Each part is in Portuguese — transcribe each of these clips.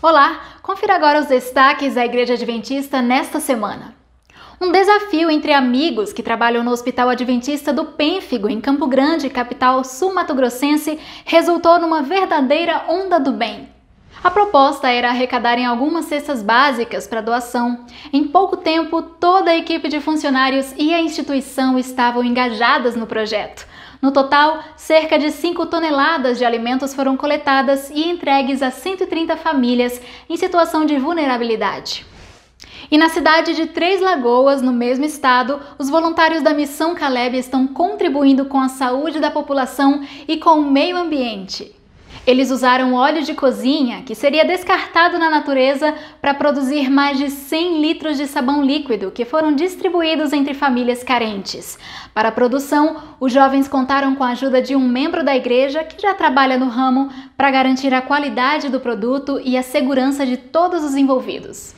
Olá, confira agora os destaques da Igreja Adventista nesta semana. Um desafio entre amigos que trabalham no Hospital Adventista do Pênfigo, em Campo Grande, capital sul-mato-grossense, resultou numa verdadeira onda do bem. A proposta era arrecadarem algumas cestas básicas para doação. Em pouco tempo, toda a equipe de funcionários e a instituição estavam engajadas no projeto. No total, cerca de 5 toneladas de alimentos foram coletadas e entregues a 130 famílias em situação de vulnerabilidade. E na cidade de Três Lagoas, no mesmo estado, os voluntários da Missão Caleb estão contribuindo com a saúde da população e com o meio ambiente. Eles usaram óleo de cozinha, que seria descartado na natureza, para produzir mais de 100 litros de sabão líquido, que foram distribuídos entre famílias carentes. Para a produção, os jovens contaram com a ajuda de um membro da igreja que já trabalha no ramo para garantir a qualidade do produto e a segurança de todos os envolvidos.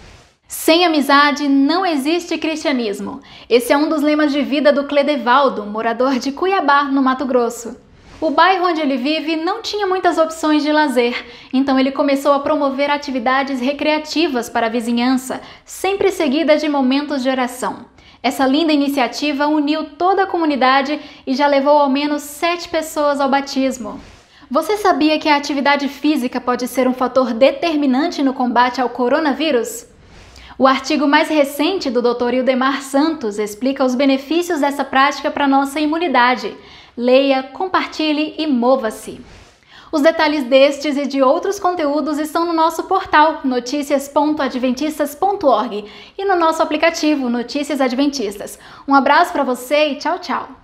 Sem amizade não existe cristianismo. Esse é um dos lemas de vida do Cledevaldo, morador de Cuiabá, no Mato Grosso. O bairro onde ele vive não tinha muitas opções de lazer, então ele começou a promover atividades recreativas para a vizinhança, sempre seguida de momentos de oração. Essa linda iniciativa uniu toda a comunidade e já levou ao menos sete pessoas ao batismo. Você sabia que a atividade física pode ser um fator determinante no combate ao coronavírus? O artigo mais recente do Dr. Ildemar Santos explica os benefícios dessa prática para nossa imunidade. Leia, compartilhe e mova-se. Os detalhes destes e de outros conteúdos estão no nosso portal noticias.adventistas.org e no nosso aplicativo Notícias Adventistas. Um abraço para você e tchau, tchau.